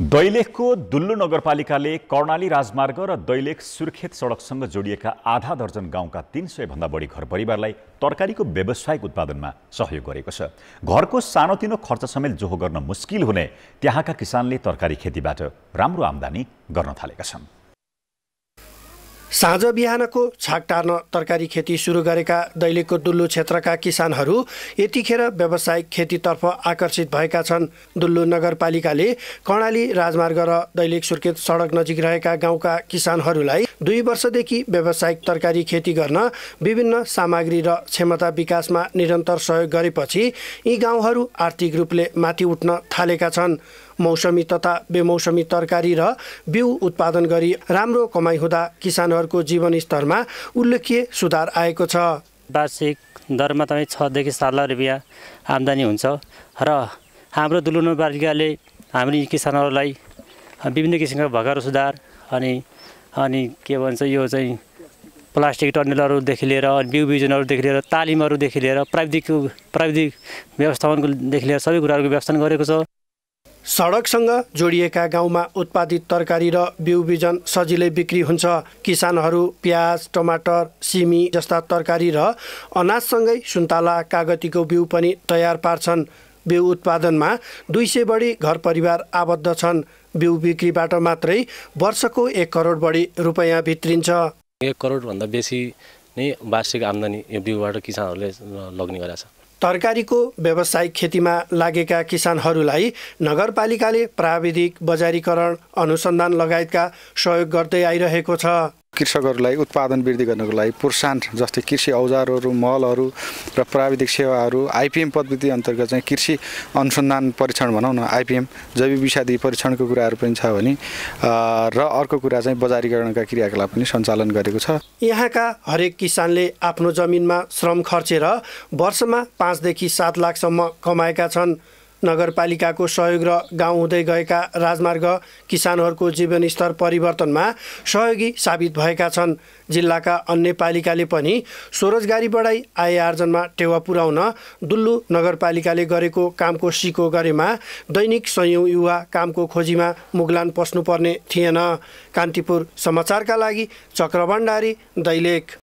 दैलेखको दुल्लु नगरपालिकाले कर्णाली राजमार्ग र दैलेख सुर्खेत सडकसँग जोडिएका आधा दर्जन गाउँका तिन सयभन्दा बढी घर परिवारलाई तरकारीको व्यावसायिक उत्पादनमा सहयोग गरेको छ घरको सानोतिनो खर्च समेत जोहो गर्न मुस्किल हुने त्यहाँका किसानले तरकारी खेतीबाट राम्रो आम्दानी गर्न थालेका छन् साँझ बिहानको छाक टार्न तरकारी खेती सुरु गरेका दैलेखको दुल्लु क्षेत्रका किसानहरू यतिखेर व्यावसायिक खेतीतर्फ आकर्षित भएका छन् दुल्लु नगरपालिकाले कर्णाली राजमार्ग र दैलेख सुर्खेत सडक नजिक रहेका गाउँका किसानहरूलाई दुई वर्षदेखि व्यावसायिक तरकारी खेती गर्न विभिन्न सामग्री र क्षमता विकासमा निरन्तर सहयोग गरेपछि यी गाउँहरू आर्थिक रूपले माथि उठ्न थालेका छन् मौसमी तथा बेमौसमी तरकारी र बिउ उत्पादन गरी राम्रो कमाइ हुँदा किसानहरूको जीवनस्तरमा उल्लेखीय सुधार आएको छ वार्षिक दरमा तपाईँ छदेखि सात लाख रुपियाँ आम्दानी हुन्छ र हाम्रो दुलो नगरपालिकाले हामी किसानहरूलाई विभिन्न किसिमका भगर सुधार अनि अनि के भन्छ यो चाहिँ प्लास्टिक टनलहरूदेखि लिएर बिउ बिजनहरूदेखि लिएर तालिमहरूदेखि लिएर प्राविधिक प्राविधिक व्यवस्थापनकोदेखि लिएर सबै कुराहरूको व्यवस्थापन गरेको छ सडकसँग जोडिएका गाउँमा उत्पादित तरकारी र बिउ बिजन सजिलै बिक्री हुन्छ किसानहरू प्याज टमाटर सिमी जस्ता तरकारी र अनाजसँगै सुन्तला कागतीको बिउ पनि तयार पार्छन् बिउ उत्पादनमा दुई सय बढी घर परिवार आबद्ध छन् बिउ बिक्रीबाट मात्रै वर्षको एक करोड बढी रुपियाँ भित्रिन्छ एक करोडभन्दा बेसी नै वार्षिक आम्दानी यो बिउबाट किसानहरूले लग्ने गरेका छ तरकारीको व्यावसायिक खेतीमा लागेका किसानहरूलाई नगरपालिकाले प्राविधिक बजारीकरण अनुसन्धान लगायतका सहयोग गर्दै आइरहेको छ कृषकहरूलाई उत्पादन वृद्धि गर्नको लागि प्रोत्साहन जस्तै कृषि औजारहरू मलहरू र प्राविधिक सेवाहरू आइपिएम पद्धति अन्तर्गत चाहिँ कृषि अनुसन्धान परीक्षण भनौँ न आइपिएम जैविक विषादी परीक्षणको कुराहरू पनि छ भने र अर्को कुरा चाहिँ बजारीकरणका क्रियाकलाप पनि सञ्चालन गरेको छ यहाँका हरेक किसानले आफ्नो जमिनमा श्रम खर्चेर वर्षमा पाँचदेखि सात लाखसम्म कमाएका छन् नगरपालिकाको सहयोग र गाउँ हुँदै गएका राजमार्ग किसानहरूको जीवनस्तर परिवर्तनमा सहयोगी साबित भएका छन् जिल्लाका अन्य पालिकाले पनि स्वरोजगारी बढाई आय आर्जनमा टेवा पुर्याउन दुल्लु नगरपालिकाले गरेको कामको सिको गरेमा दैनिक सयौँ युवा कामको खोजीमा मुगलान पस्नुपर्ने थिएन कान्तिपुर समाचारका लागि चक्रभण्डारी दैलेख